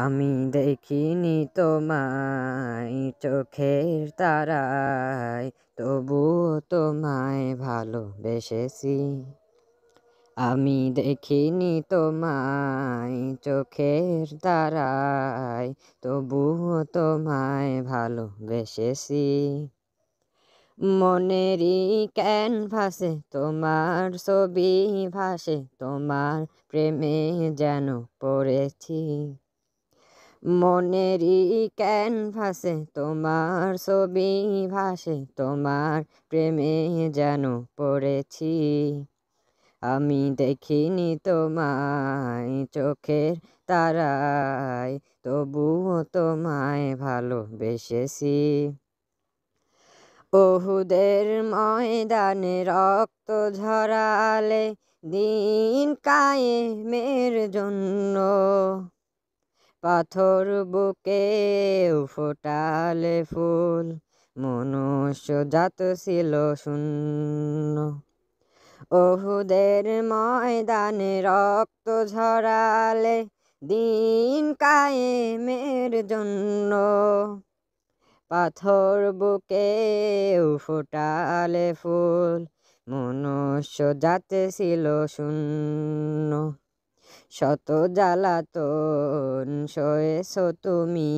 আমি দেখিনি তোমায় চোখের তারায় তবুও তোমায় ভালোবেসেছি আমি দেখিনি তোমায় চোখের তারায় তবুও তোমায় ভালোবেসেছি মনেরই ক্যানভাসে তোমার ছবি ভাসে তোমার প্রেমে যেন পড়েছি মনেরই ক্যানভাসে তোমার ছবি ভাসে তোমার প্রেমে যেন পড়েছি আমি দেখিনি তোমায় চোখের তারায় তবুও তোমায় ভালোবেসেছি বহুদের ময়দানে রক্ত ঝরালে দিন কায়েমের জন্য পাথর বুকে ফোটালে ফুল মনুষ্য জাত ছিল শূন্য ওহুদের ময়দানে রক্ত ঝরালে দিন কায়েমের জন্য পাথর বুকে ফোটালে ফুল মনুষ্য জাত ছিল শূন্য শত জ্বালাতন শয়েছ তুমি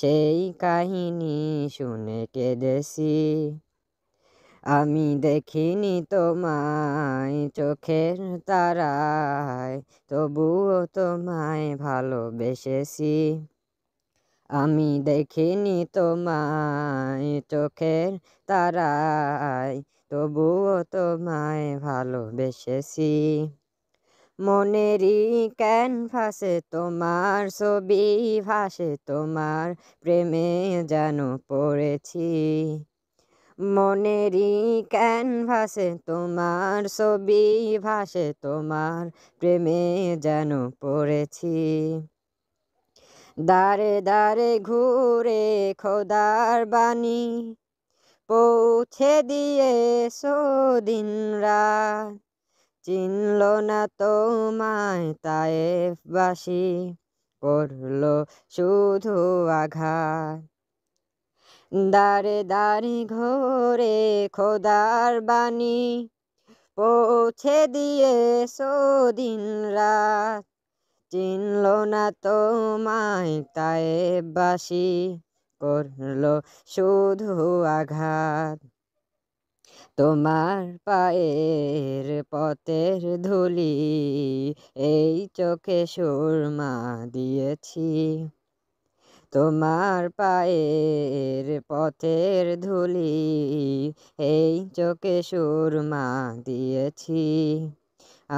সেই কাহিনী শুনে কেঁদেছি আমি দেখিনি তোমায় চোখের তারায় তবুও তোমায় ভালোবেসেছি আমি দেখিনি তোমায় চোখের তারায় তবুও তোমায় ভালোবেসেছি মনেরই ক্যানভাসে তোমার ছবি ভাসে তোমার প্রেমে যেন পড়েছি মনেরই ক্যানভাসে তোমার ছবি ভাসে তোমার প্রেমে যেন পড়েছি দারে দারে ঘুরে খোদার বাণী পৌঁছে দিয়ে দিন রাত চিনল না তোমায় তায়েফবাসী করল শুধু আঘাত দাঁড়ে দাঁড়ি ঘরে খোদার বাণী পৌঁছে দিয়ে দিন রাত চিনল না তোমায় তায়েবাসী করল শুধু আঘাত তোমার পায়ের পথের ধুলি এই চোখে সুরমা দিয়েছি তোমার পায়ের পথের ধুলি এই চোখে সুরমা দিয়েছি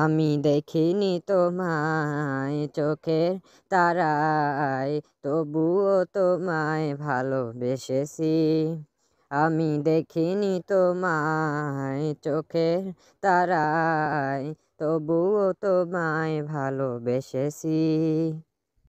আমি দেখিনি তোমায় চোখের তারায় তবুও তোমায় ভালোবেসেছি আমি দেখিনি তোমায় চোখের তারায় তবুও তোমায় ভালোবেসেছি